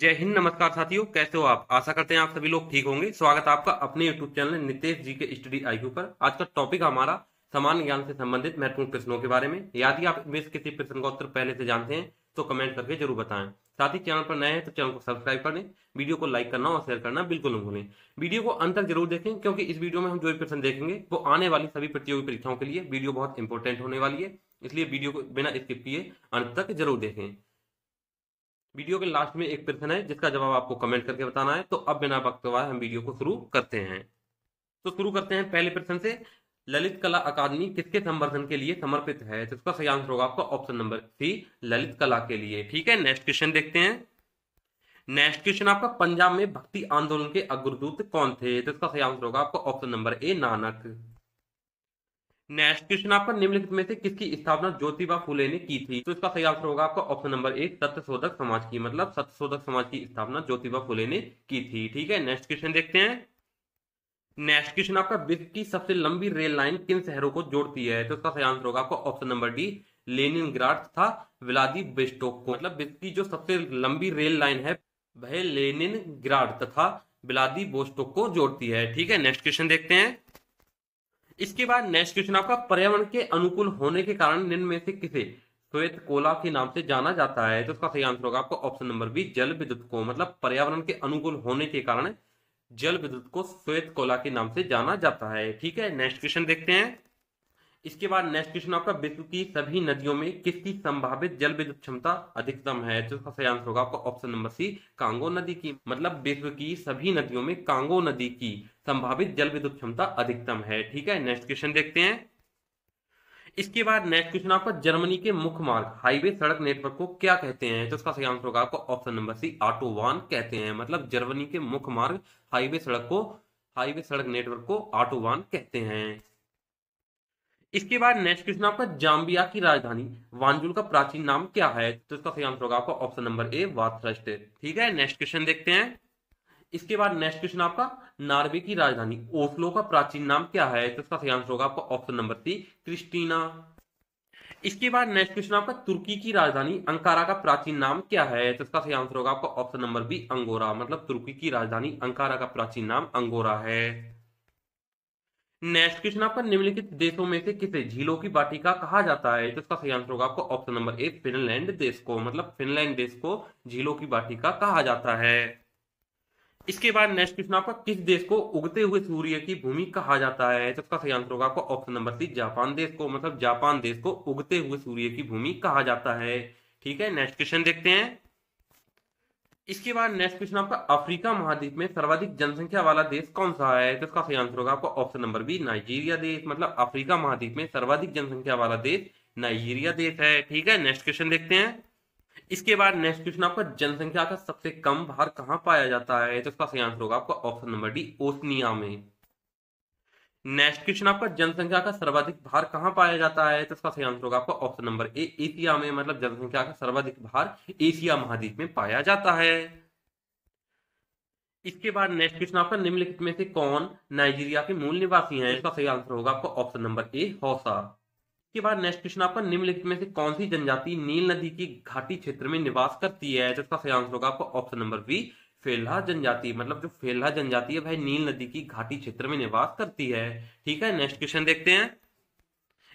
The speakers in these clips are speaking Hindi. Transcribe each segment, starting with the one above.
जय हिंद नमस्कार साथियों कैसे हो आप आशा करते हैं आप सभी लोग ठीक होंगे स्वागत आपका अपने यूट्यूब चैनल नितेश जी के स्टडी आईक्यू पर आज का टॉपिक हमारा सामान्य ज्ञान से संबंधित महत्वपूर्ण प्रश्नों के बारे में यदि आप इनमें किसी प्रश्न का उत्तर पहले से जानते हैं तो कमेंट करके जरूर बताएं साथ ही चैनल पर नए हैं तो चैनल को सब्सक्राइब कर लें वीडियो को लाइक करना और शेयर करना बिल्कुल न भूलें वीडियो को अंत तक जरूर देखें क्योंकि इस वीडियो में हम जो भी प्रश्न देखेंगे वो आने वाली सभी प्रतियोगी परीक्षाओं के लिए वीडियो बहुत इंपॉर्टेंट होने वाली है इसलिए वीडियो को बिना स्किप किए अंत तक जरूर देखें वीडियो के लास्ट में एक प्रश्न है जिसका जवाब आपको कमेंट करके बताना है तो अब बिना वक्त हुआ हम वीडियो को शुरू करते हैं तो शुरू करते हैं पहले प्रश्न से ललित कला अकादमी किसके संवर्धन के लिए समर्पित है तो इसका सही आंसर होगा आपका ऑप्शन नंबर सी ललित कला के लिए ठीक है नेक्स्ट क्वेश्चन देखते हैं नेक्स्ट क्वेश्चन आपका पंजाब में भक्ति आंदोलन के अग्रदूत कौन थे तो इसका सही आंसर होगा आपका option number A Nanak next question आपका निम्नलिखित में से किसकी स्थापना ज्योतिबा फुले ने की थी तो इसका सही आंसर होगा आपका ऑप्शन नंबर एक सत्यशोधक समाज की मतलब सत्यशोधक समाज की स्थापना ज्योतिबा फुले ने की थी ठीक है नेक्स्ट क्वेश्चन देखते हैं नेक्स्ट क्वेश्चन आपका विश्व की सबसे लंबी रेल लाइन किन शहरों को जोड़ती है तो इसका सही आंसर होगा आपका ऑप्शन नंबर डी लेनिन तथा व्लादी बेस्टोक को मतलब विश्व की जो सबसे लंबी रेल लाइन है वह लेनिन तथा व्लादी बोस्टोक को जोड़ती है ठीक है नेक्स्ट क्वेश्चन देखते हैं इसके बाद नेक्स्ट क्वेश्चन आपका पर्यावरण के अनुकूल होने के कारण निम्न में से किसे श्वेत कोला के नाम से जाना जाता है तो उसका सही आंसर होगा आपको ऑप्शन नंबर बी जल विद्युत को मतलब पर्यावरण के अनुकूल होने के कारण जल विद्युत को श्वेत कोला के नाम से जाना जाता है ठीक है नेक्स्ट क्वेश्चन देखते हैं इसके बाद नेक्स्ट क्वेश्चन आपका विश्व की सभी नदियों में किसकी संभावित जल विद्युत क्षमता अधिकतम है तो इसका सही आंसर होगा आपका ऑप्शन नंबर सी कांगो नदी की मतलब विश्व की सभी नदियों में कांगो नदी की संभावित जल विद्युत क्षमता अधिकतम है ठीक है नेक्स्ट क्वेश्चन देखते हैं इसके बाद नेक्स्ट क्वेश्चन आपका जर्मनी के मुख्य मार्ग हाईवे सड़क नेटवर्क को क्या कहते हैं तो इसका सही आंसर होगा आपका ऑप्शन नंबर सी वन कहते हैं मतलब जर्मनी के मुख्य मार्ग हाईवे सड़क को हाईवे सड़क नेटवर्क को वन कहते हैं इसके बाद नेक्स्ट क्वेश्चन आपका जाम्बिया की राजधानी वानजुल का प्राचीन नाम क्या है तो इसका सही आंसर होगा आपका ऑप्शन नंबर ए वाथ्रस्ट ठीक है नेक्स्ट क्वेश्चन देखते हैं इसके बाद नेक्स्ट क्वेश्चन आपका नार्वे की राजधानी ओस्लो का प्राचीन नाम क्या है तो इसका सही आंसर होगा आपका ऑप्शन नंबर सी क्रिस्टीना इसके बाद नेक्स्ट क्वेश्चन आपका तुर्की की राजधानी अंकारा का प्राचीन नाम क्या है तो इसका सही आंसर होगा आपका ऑप्शन नंबर बी अंगोरा मतलब तुर्की की राजधानी अंकारा का प्राचीन नाम अंगोरा है नेक्स्ट क्वेश्चन आपका निम्नलिखित देशों में से किसे झीलों की वाटिका कहा जाता है तो इसका सही आंसर होगा आपको ऑप्शन नंबर ए फिनलैंड देश को मतलब फिनलैंड देश को झीलों की वाटिका कहा जाता है इसके बाद नेक्स्ट क्वेश्चन आपका किस देश को उगते हुए सूर्य की भूमि कहा जाता है तो इसका सही आंसर होगा आपको ऑप्शन नंबर सी जापान देश को मतलब जापान देश को उगते हुए सूर्य की भूमि कहा जाता है ठीक है नेक्स्ट क्वेश्चन देखते हैं इसके बाद नेक्स्ट क्वेश्चन आपका अफ्रीका महाद्वीप में सर्वाधिक जनसंख्या वाला देश कौन सा है तो इसका सही आंसर होगा आपको ऑप्शन नंबर बी नाइजीरिया देश मतलब अफ्रीका महाद्वीप में सर्वाधिक जनसंख्या वाला देश नाइजीरिया देश है ठीक है नेक्स्ट क्वेश्चन देखते हैं इसके बाद नेक्स्ट क्वेश्चन आपका जनसंख्या का सबसे कम भार कहाँ पाया जाता है तो इसका सही आंसर होगा आपका ऑप्शन नंबर डी ओसनिया में नेक्स्ट क्वेश्चन आपका जनसंख्या का सर्वाधिक भार कहाँ पाया जाता है तो इसका सही आंसर होगा आपका ऑप्शन नंबर ए एशिया में मतलब जनसंख्या का सर्वाधिक भार एशिया महाद्वीप में पाया जाता है इसके बाद नेक्स्ट क्वेश्चन आपका निम्नलिखित में से कौन नाइजीरिया के मूल निवासी हैं इसका सही आंसर होगा आपका ऑप्शन नंबर ए हौसा इसके बाद नेक्स्ट क्वेश्चन आपका निम्नलिखित में से कौन सी जनजाति नील नदी की घाटी क्षेत्र में निवास करती है तो इसका सही आंसर होगा आपका ऑप्शन नंबर बी फेल्हा जनजाति मतलब जो फेल्हा जनजाति है भाई नील नदी की घाटी क्षेत्र में निवास करती है ठीक है नेक्स्ट क्वेश्चन देखते हैं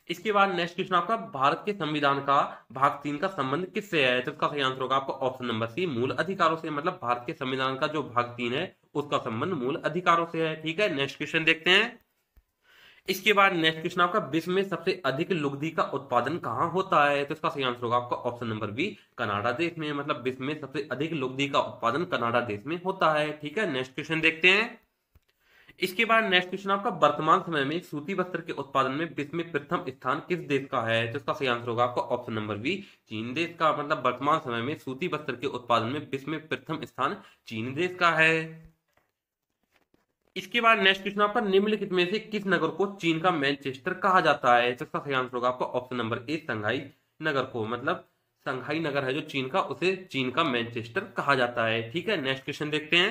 इसके बाद नेक्स्ट क्वेश्चन आपका भारत के संविधान का भाग तीन का संबंध किससे है तो इसका सही आंसर होगा आपका ऑप्शन नंबर सी मूल अधिकारों से मतलब भारत के संविधान का जो भाग तीन है उसका संबंध मूल अधिकारों से है ठीक है नेक्स्ट क्वेश्चन देखते हैं इसके बाद नेक्स्ट क्वेश्चन आपका विश्व में सबसे अधिक लुगदी का उत्पादन कहाँ होता है तो इसका सही आंसर होगा आपका ऑप्शन नंबर बी कनाडा देश में मतलब विश्व में सबसे अधिक लुगदी का उत्पादन कनाडा देश में होता है ठीक है नेक्स्ट क्वेश्चन देखते हैं इसके बाद नेक्स्ट क्वेश्चन आपका वर्तमान समय में सूती वस्त्र के उत्पादन में विश्व में प्रथम स्थान किस देश का है तो इसका सही आंसर होगा आपका ऑप्शन नंबर बी चीन देश का मतलब वर्तमान समय में सूती वस्त्र के उत्पादन में विश्व में प्रथम स्थान चीन देश का है इसके बाद नेक्स्ट क्वेश्चन आपका निम्नलिखित में से किस नगर को चीन का मैनचेस्टर कहा जाता है तो इसका सही आंसर होगा आपका ऑप्शन नंबर ए संघाई नगर को मतलब संघाई नगर है जो चीन का उसे चीन का मैनचेस्टर कहा जाता है ठीक है नेक्स्ट क्वेश्चन देखते हैं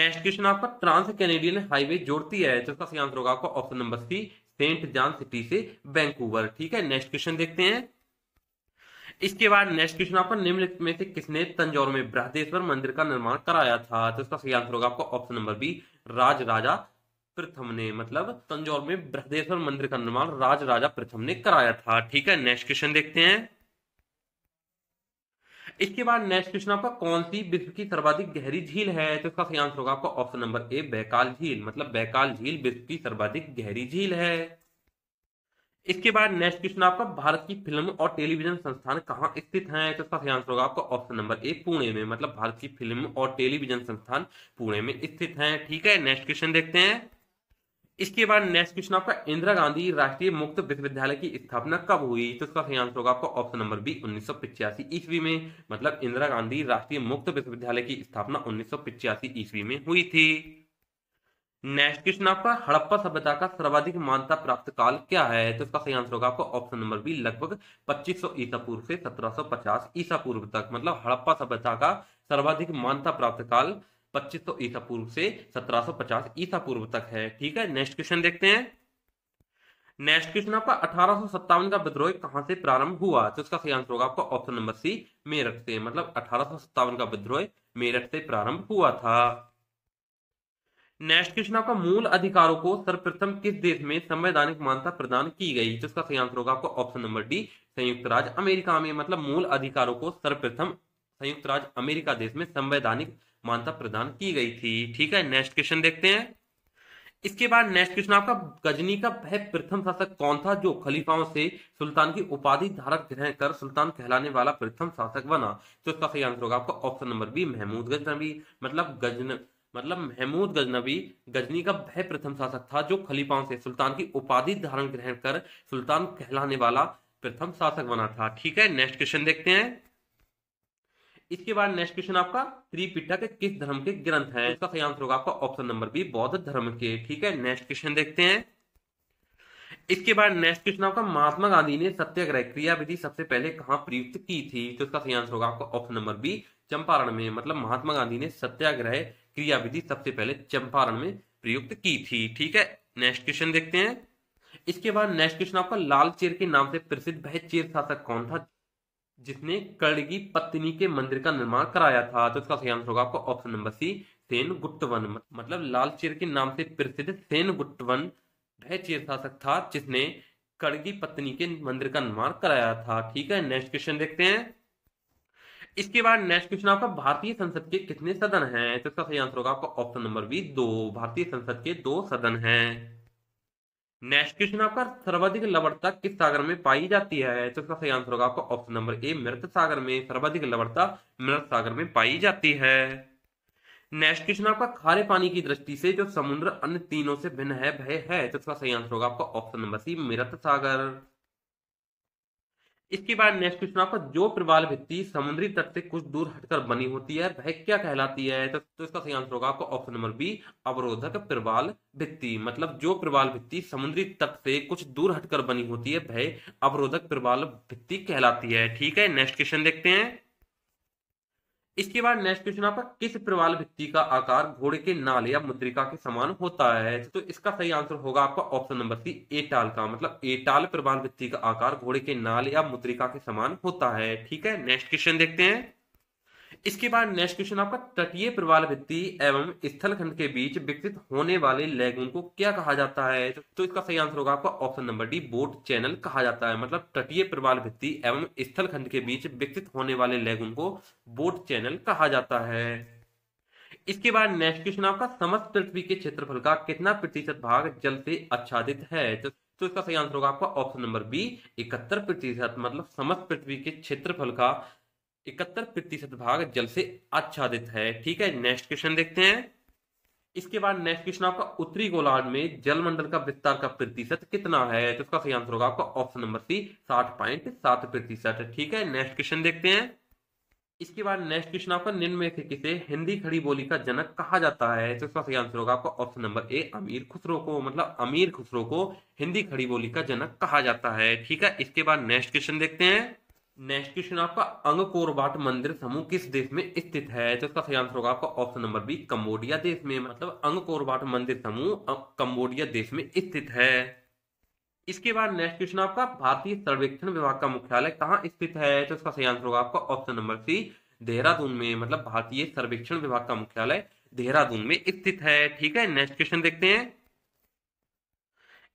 नेक्स्ट क्वेश्चन आपका ट्रांस कैनेडियन हाईवे जोड़ती है जिसका तो सही आंसर होगा आपका option number C Saint John city से वैंकूवर ठीक है नेक्स्ट क्वेश्चन देखते हैं इसके बाद नेक्स्ट क्वेश्चन आपका निम्नलिखित में से किसने तंजौर में बृहदेश्वर मंदिर का निर्माण कराया था तो इसका सही आंसर होगा आपका option number B Rajaraja प्रथम ने मतलब तंजौर में बृहदेश्वर मंदिर का निर्माण राज राजा प्रथम ने कराया था ठीक है नेक्स्ट क्वेश्चन देखते हैं इसके बाद नेक्स्ट क्वेश्चन आपका कौन सी विश्व की सर्वाधिक गहरी झील है तो इसका सही आंसर होगा आपका ऑप्शन नंबर ए बैकाल झील मतलब बैकाल झील विश्व की सर्वाधिक गहरी झील है इसके बाद नेक्स्ट क्वेश्चन आपका भारत की फिल्म और टेलीविजन संस्थान कहाँ स्थित है तो सही आंसर होगा आपका ऑप्शन नंबर ए पुणे में मतलब भारत की फिल्म और टेलीविजन संस्थान पुणे में स्थित है ठीक है नेक्स्ट क्वेश्चन देखते हैं इसके बाद नेक्स्ट क्वेश्चन आपका इंदिरा गांधी राष्ट्रीय मुक्त विश्वविद्यालय की स्थापना कब हुई तो इसका सही आंसर होगा आपका ऑप्शन नंबर बी उन्नीस ईस्वी में मतलब इंदिरा गांधी राष्ट्रीय मुक्त विश्वविद्यालय की स्थापना उन्नीस ईस्वी में हुई थी नेक्स्ट क्वेश्चन आपका हड़प्पा सभ्यता का सर्वाधिक मानता प्राप्त काल क्या है तो इसका सही आंसर होगा आपको ऑप्शन नंबर बी लगभग 2500 ईसा पूर्व से 1750 ईसा पूर्व तक मतलब हड़प्पा सभ्यता का सर्वाधिक मान्यता प्राप्त काल 2500 ईसा पूर्व से 1750 ईसा पूर्व तक है ठीक है नेक्स्ट क्वेश्चन देखते हैं नेक्स्ट क्वेश्चन आपका अठारह का विद्रोह कहां से प्रारंभ हुआ तो इसका सही आंसर होगा आपको ऑप्शन नंबर सी मेरठ से मतलब अठारह का विद्रोह मेरठ से प्रारंभ हुआ था नेक्स्ट क्वेश्चन आपका मूल अधिकारों को सर्वप्रथम किस देश में संवैधानिक मान्यता प्रदान की गई जिसका सही आंसर होगा आपको ऑप्शन नंबर डी संयुक्त राज्य अमेरिका में मतलब मूल अधिकारों को सर्वप्रथम संयुक्त राज्य अमेरिका देश में संवैधानिक मान्यता प्रदान की गई थी ठीक है नेक्स्ट क्वेश्चन देखते हैं इसके बाद नेक्स्ट क्वेश्चन आपका गजनी का वह प्रथम शासक कौन था जो खलीफाओं से सुल्तान की उपाधि धारक ग्रहण कर सुल्तान कहलाने वाला प्रथम शासक बना तो इसका सही आंसर होगा आपका option number B Mahmud Ghaznavi मतलब गजन मतलब महमूद गजनबी गजनी का वह प्रथम शासक था जो खलीफाओं से सुल्तान की उपाधि धारण ग्रहण कर सुल्तान कहलाने वाला प्रथम शासक बना था ठीक है नेक्स्ट क्वेश्चन देखते हैं इसके बाद नेक्स्ट क्वेश्चन आपका त्रिपिटक किस धर्म के ग्रंथ है इसका सही आंसर होगा आपका ऑप्शन नंबर बी बौद्ध धर्म के ठीक है नेक्स्ट क्वेश्चन देखते हैं इसके बाद नेक्स्ट क्वेश्चन आपका महात्मा गांधी ने सत्याग्रह क्रिया विधि सबसे पहले कहां प्रयुक्त की थी तो इसका सही आंसर होगा आपका ऑप्शन नंबर बी चंपारण में मतलब महात्मा गांधी ने सत्याग्रह क्रियाविधि सबसे पहले चंपारण में प्रयुक्त की थी ठीक है नेक्स्ट क्वेश्चन देखते हैं इसके बाद नेक्स्ट क्वेश्चन आपका लाल चेर के नाम से प्रसिद्ध वह चेर शासक कौन था जिसने कड़गी पत्नी के मंदिर का निर्माण कराया था तो इसका सही आंसर होगा आपका option number C Senguttuvan मतलब लाल चेर के नाम से प्रसिद्ध सेन गुप्तवन वह चेर शासक था जिसने कड़गी पत्नी के मंदिर का निर्माण कराया था ठीक है नेक्स्ट क्वेश्चन देखते हैं इसके बाद नेक्स्ट क्वेश्चन आपका भारतीय संसद के कितने सदन हैं तो इसका सही आंसर होगा आपका ऑप्शन नंबर बी दो भारतीय संसद के दो सदन हैं नेक्स्ट क्वेश्चन आपका सर्वाधिक लवणता किस सागर में पाई जाती है तो इसका सही आंसर होगा आपका ऑप्शन नंबर ए मृत सागर में सर्वाधिक लवड़ता मृत सागर में पाई जाती है नेक्स्ट क्वेश्चन आपका खारे पानी की दृष्टि से जो समुद्र अन्य तीनों से भिन्न है भय है तो इसका सही आंसर होगा आपका ऑप्शन नंबर सी मृत सागर इसके बाद नेक्स्ट क्वेश्चन आपका जो प्रवाल भित्ति समुद्री तट से कुछ दूर हटकर बनी होती है वह क्या कहलाती है तो, तो इसका सही आंसर होगा आपका ऑप्शन नंबर बी अवरोधक प्रवाल भित्ति मतलब जो प्रवाल भित्ति समुद्री तट से कुछ दूर हटकर बनी होती है वह अवरोधक प्रवाल भित्ति कहलाती है ठीक है नेक्स्ट क्वेश्चन देखते हैं इसके बाद नेक्स्ट क्वेश्चन आपका किस प्रवाल भित्ति का आकार घोड़े के नाल या मुद्रिका के समान होता है तो इसका सही आंसर होगा आपका ऑप्शन नंबर सी एटाल का मतलब एटाल प्रवाल भित्ति का आकार घोड़े के नाल या मुद्रिका के समान होता है ठीक है नेक्स्ट क्वेश्चन देखते हैं इसके बाद नेक्स्ट क्वेश्चन आपका तटीय प्रवाल भित्ति एवं स्थलखंड के बीच विकसित होने वाले लैगून को क्या कहा जाता है तो, तो इसका सही आंसर होगा आपका option number D boat channel कहा जाता है मतलब तटीय प्रवाल भित्ति एवं स्थलखंड के बीच विकसित होने वाले लैगून को बोट चैनल कहा जाता है इसके बाद नेक्स्ट क्वेश्चन आपका समस्त पृथ्वी के क्षेत्रफल का कितना प्रतिशत भाग जल से आच्छादित है तो तो इसका सही आंसर होगा आपका ऑप्शन नंबर बी इकहत्तर प्रतिशत मतलब समस्त पृथ्वी के क्षेत्रफल का इकहत्तर प्रतिशत भाग जल से आच्छादित है ठीक है नेक्स्ट क्वेश्चन देखते हैं इसके बाद नेक्स्ट क्वेश्चन आपका उत्तरी गोलार्ध में जलमंडल का विस्तार का प्रतिशत कितना है तो इसका सही आंसर होगा आपका ऑप्शन नंबर सी साठ पॉइंट सात प्रतिशत ठीक है नेक्स्ट क्वेश्चन देखते हैं इसके बाद नेक्स्ट क्वेश्चन आपका निम्न में से किसे हिंदी खड़ी बोली का जनक कहा जाता है तो इसका सही आंसर होगा आपका ऑप्शन नंबर ए अमीर खुसरो को मतलब अमीर खुसरो को हिंदी खड़ी बोली का जनक कहा जाता है ठीक है इसके बाद नेक्स्ट क्वेश्चन देखते हैं नेक्स्ट क्वेश्चन आपका अंगकोरबाट मंदिर समूह किस देश में स्थित है तो इसका सही आंसर होगा आपका ऑप्शन नंबर बी कंबोडिया देश में मतलब अंगकोरबाट मंदिर समूह कंबोडिया देश में स्थित है इसके बाद नेक्स्ट क्वेश्चन आपका भारतीय सर्वेक्षण विभाग का मुख्यालय कहाँ स्थित है तो इसका सही आंसर होगा आपका ऑप्शन नंबर सी देहरादून में मतलब भारतीय सर्वेक्षण विभाग का मुख्यालय देहरादून में स्थित है ठीक है नेक्स्ट क्वेश्चन देखते हैं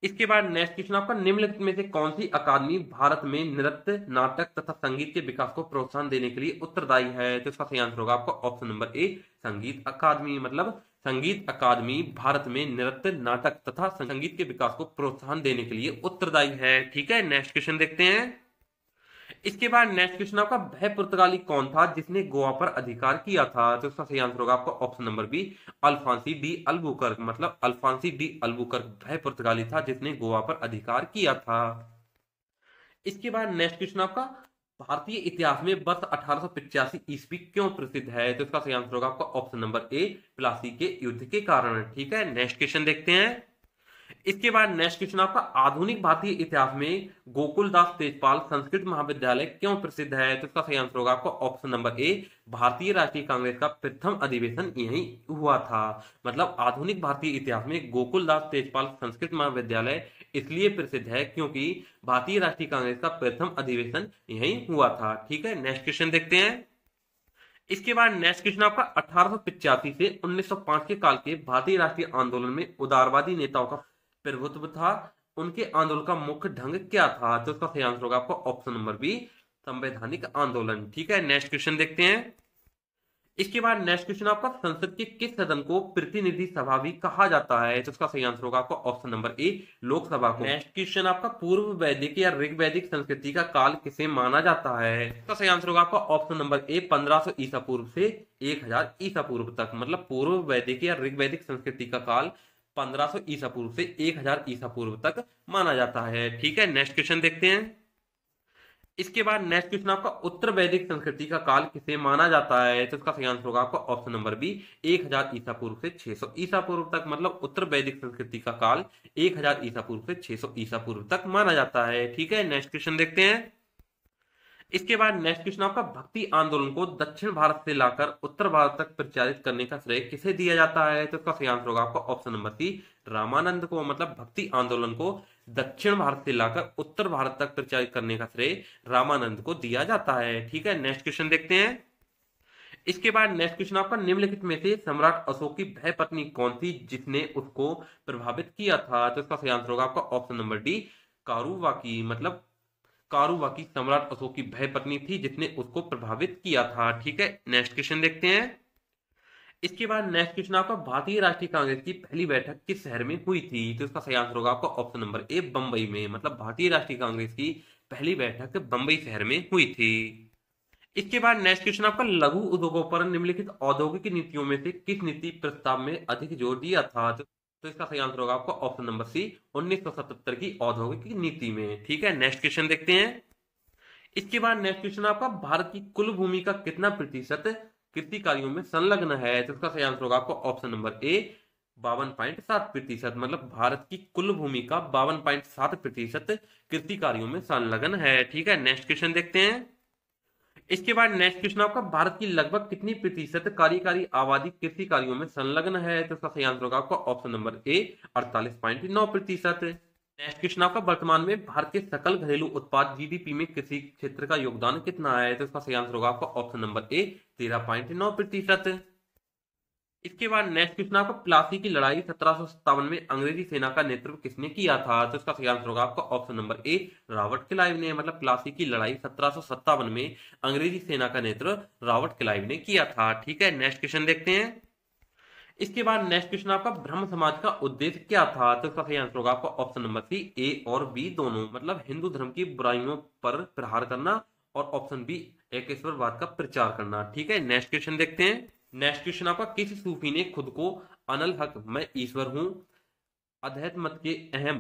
इसके बाद नेक्स्ट क्वेश्चन आपका निम्नलिखित में से कौन सी अकादमी भारत में नृत्य नाटक तथा संगीत के विकास को प्रोत्साहन देने के लिए उत्तरदायी है तो इसका सही आंसर होगा आपका ऑप्शन नंबर ए संगीत अकादमी मतलब संगीत अकादमी भारत में नृत्य नाटक तथा संगीत के विकास को प्रोत्साहन देने के लिए उत्तरदायी है ठीक है नेक्स्ट क्वेश्चन देखते हैं इसके बाद नेक्स्ट क्वेश्चन आपका वह पुर्तगाली कौन था जिसने गोवा पर अधिकार किया था तो इसका सही आंसर होगा आपका option number B Alfonso de Albuquerque मतलब अल्फांसी डी अल्बुकर्क वह पुर्तगाली था जिसने गोवा पर अधिकार किया था इसके बाद नेक्स्ट क्वेश्चन आपका भारतीय इतिहास में वर्ष अठारह ईस्वी क्यों प्रसिद्ध है तो इसका सही आंसर होगा आपका ऑप्शन नंबर ए प्लासी के युद्ध के कारण ठीक है नेक्स्ट क्वेश्चन देखते हैं इसके बाद नेक्स्ट क्वेश्चन आपका आधुनिक भारतीय इतिहास में गोकुलदास तेजपाल संस्कृत महाविद्यालय क्यों प्रसिद्ध है तो इसका सही आंसर होगा आपका ऑप्शन नंबर ए भारतीय राष्ट्रीय कांग्रेस का प्रथम अधिवेशन यही हुआ था मतलब आधुनिक भारतीय इतिहास में गोकुलदास तेजपाल संस्कृत महाविद्यालय इसलिए प्रसिद्ध है क्योंकि भारतीय राष्ट्रीय कांग्रेस का प्रथम अधिवेशन यही हुआ था ठीक है नेक्स्ट क्वेश्चन देखते हैं इसके बाद नेक्स्ट क्वेश्चन आपका अठारह से 1905 के काल के भारतीय राष्ट्रीय आंदोलन में उदारवादी नेताओं का प्रभुत्व तो था उनके आंदोलन का मुख्य ढंग क्या था तो इसका सही आंसर होगा आपको ऑप्शन नंबर बी संवैधानिक आंदोलन ठीक है नेक्स्ट क्वेश्चन देखते हैं इसके बाद नेक्स्ट क्वेश्चन आपका संसद के किस सदन को प्रतिनिधि सभा भी कहा जाता है तो इसका सही आंसर होगा आपका ऑप्शन नंबर ए लोकसभा को नेक्स्ट क्वेश्चन आपका पूर्व वैदिक या ऋग वैदिक संस्कृति का काल किसे माना जाता है इसका सही आंसर होगा आपका ऑप्शन नंबर ए 1500 ईसा पूर्व से 1000 ईसा पूर्व तक मतलब पूर्व वैदिक या ऋग वैदिक संस्कृति का काल 1500 ईसा पूर्व से 1000 ईसा पूर्व तक माना जाता है ठीक है नेक्स्ट क्वेश्चन देखते हैं इसके बाद नेक्स्ट क्वेश्चन आपका उत्तर वैदिक संस्कृति का काल किसे माना जाता है तो इसका सही आंसर होगा आपका ऑप्शन नंबर बी 1000 ईसा पूर्व से 600 ईसा पूर्व तक मतलब उत्तर वैदिक संस्कृति का काल 1000 ईसा पूर्व से 600 ईसा पूर्व तक माना जाता है ठीक है नेक्स्ट क्वेश्चन देखते हैं इसके बाद नेक्स्ट क्वेश्चन आपका भक्ति आंदोलन को दक्षिण भारत से लाकर उत्तर भारत तक प्रचारित करने का श्रेय किसे दिया जाता है तो इसका सही आंसर होगा आपका ऑप्शन नंबर सी रामानंद को मतलब भक्ति आंदोलन को दक्षिण भारत से लाकर उत्तर भारत तक प्रचारित करने का श्रेय रामानंद को दिया जाता है ठीक है नेक्स्ट क्वेश्चन देखते हैं इसके बाद नेक्स्ट क्वेश्चन आपका निम्नलिखित में से सम्राट अशोक की भय पत्नी कौन थी जिसने उसको प्रभावित किया था तो इसका सही आंसर होगा आपका ऑप्शन नंबर डी कारुवा की मतलब कारुवा की सम्राट अशोक की भय पत्नी थी जिसने उसको प्रभावित किया था ठीक है नेक्स्ट क्वेश्चन देखते हैं इसके बाद नेक्स्ट क्वेश्चन आपका भारतीय राष्ट्रीय कांग्रेस की पहली बैठक किस शहर में हुई थी तो इसका सही आंसर होगा आपका ऑप्शन नंबर ए बंबई में मतलब भारतीय राष्ट्रीय कांग्रेस की पहली बैठक बंबई शहर में हुई थी इसके बाद नेक्स्ट क्वेश्चन आपका लघु उद्योगों पर निम्नलिखित औद्योगिक नीतियों में से किस नीति प्रस्ताव में अधिक जोर दिया था तो तो इसका सही आंसर होगा आपका ऑप्शन नंबर सी 1977 की औद्योगिक नीति में ठीक है नेक्स्ट क्वेश्चन देखते हैं इसके बाद नेक्स्ट क्वेश्चन आपका भारत की कुल भूमि का कितना प्रतिशत कृषि कार्यो में संलग्न है तो इसका सही आंसर होगा आपका ऑप्शन नंबर ए बावन पॉइंट सात प्रतिशत मतलब भारत की कुल भूमि का बावन पॉइंट सात प्रतिशत कृषि कार्यो में संलग्न है ठीक है नेक्स्ट क्वेश्चन देखते हैं इसके बाद नेक्स्ट क्वेश्चन आपका भारत की लगभग कितनी प्रतिशत कार्यकारी आबादी कृषि कार्यों में संलग्न है तो इसका सही आंसर होगा आपका ऑप्शन नंबर ए अड़तालीस पॉइंट नौ प्रतिशत नेक्स्ट क्वेश्चन आपका वर्तमान में भारत के सकल घरेलू उत्पाद जीडीपी में कृषि क्षेत्र का योगदान कितना है तो इसका सही आंसर होगा आपका ऑप्शन नंबर ए तेरह पॉइंट नौ प्रतिशत इसके बाद नेक्स्ट क्वेश्चन आपका प्लासी की लड़ाई सत्रह में अंग्रेजी सेना का नेतृत्व किसने किया था तो इसका सही आंसर होगा आपका option number A Robert Clive ने मतलब प्लासी की लड़ाई सत्रह में अंग्रेजी सेना का नेतृत्व रावट क्लाइव ने किया था ठीक है नेक्स्ट क्वेश्चन देखते हैं इसके बाद नेक्स्ट क्वेश्चन आपका ब्रह्म समाज का उद्देश्य क्या था तो इसका सही आंसर होगा आपका ऑप्शन नंबर सी ए और बी दोनों मतलब हिंदू धर्म की बुराइयों पर प्रहार करना और ऑप्शन बी एक का प्रचार करना ठीक है नेक्स्ट क्वेश्चन देखते हैं नेक्स्ट क्वेश्चन आपका किस सूफी ने खुद को अनल हक मैं ईश्वर हूँ अध्यत मत के अहम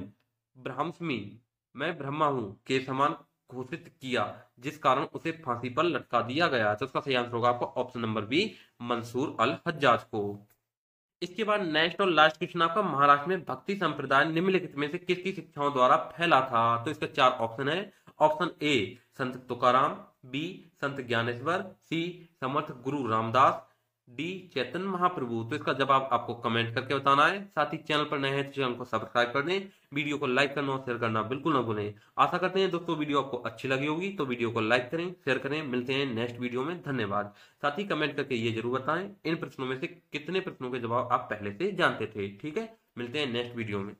ब्रह्मी मैं ब्रह्मा हूँ के समान घोषित किया जिस कारण उसे फांसी पर लटका दिया गया तो उसका सही आंसर होगा आपका option number B Mansur al Hajjaj को इसके बाद नेक्स्ट और लास्ट क्वेश्चन आपका महाराष्ट्र में भक्ति संप्रदाय निम्नलिखित में से किसकी शिक्षाओं द्वारा फैला था तो इसका चार ऑप्शन है ऑप्शन ए संत तुकाराम बी संत ज्ञानेश्वर सी समर्थ गुरु रामदास डी चेतन महाप्रभु तो इसका जवाब आप, आपको कमेंट करके बताना है साथ ही चैनल पर नए हैं तो चैनल को सब्सक्राइब कर दें वीडियो को लाइक करना और शेयर करना बिल्कुल ना भूलें आशा करते हैं दोस्तों वीडियो आपको अच्छी लगी होगी तो वीडियो को लाइक करें शेयर करें मिलते हैं नेक्स्ट वीडियो में धन्यवाद साथ ही कमेंट करके ये जरूर बताएं इन प्रश्नों में से कितने प्रश्नों के जवाब आप पहले से जानते थे ठीक है मिलते हैं नेक्स्ट वीडियो में